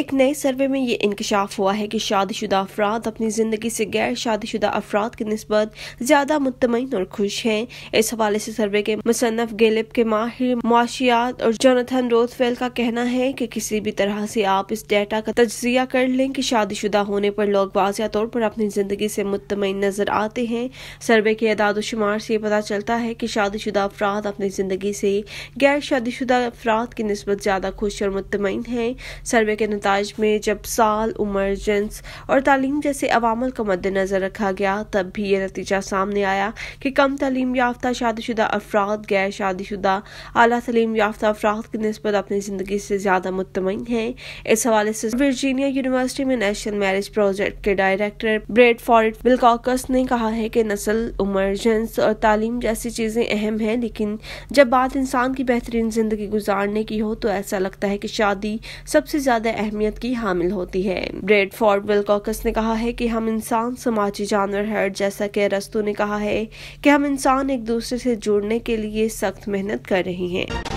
एक नए सर्वे में ये इंकशाफ हुआ है कि शादीशुदा अफराद अपनी ज़िंदगी से गैर शादीशुदा अफराद की नस्बत ज़्यादा मुतमिन और खुश हैं इस हवाले से सर्वे के मुसनफ़ गेलिप के माहिर मुआशियात और जोनाथन रोथफेल का कहना है कि किसी भी तरह से आप इस डेटा का तजिया कर लें कि शादीशुदा होने पर लोग वाजिया तौर पर अपनी ज़िंदगी से मुतमिन नज़र आते हैं सर्वे के अदादोशुमार से ये पता चलता है कि शादीशुदा अफराद अपनी ज़िंदगी से गैर शादीशुदा अफराद की नस्बत ज़्यादा खुश और मुतमिन हैं सर्वे के अंदाज में जब साल उम्र जिन्स और तालीम जैसे अवामल को मद्देनज़र रखा गया तब भी ये नतीजा सामने आया कि कम तलीम याफ्ता शुदा अफराद गैर शादी शुदा अला तलीम याफ्ता अफराद की नस्बत अपनी ज़िंदगी से ज़्यादा मुतमिन है इस हवाले से वर्जीनिया यूनिवर्सिटी में नेशनल मैरिज प्रोजेक्ट के डायरेक्टर ब्रेड फॉर्ड बिलकॉकस ने कहा है कि नस्ल उम्र जिन्स और तालीम जैसी चीज़ें अहम है लेकिन जब बात इंसान की बेहतरीन ज़िंदगी गुजारने की हो तो ऐसा लगता है कि शादी सबसे ज़्यादा अहम अहमियत की हामिल होती है ब्रेड फॉर्ड विलकॉकस ने कहा है कि हम इंसान समाजी जानवर है जैसा कि अरस्तु ने कहा है कि हम इंसान एक दूसरे से जुड़ने के लिए सख्त मेहनत कर रही हैं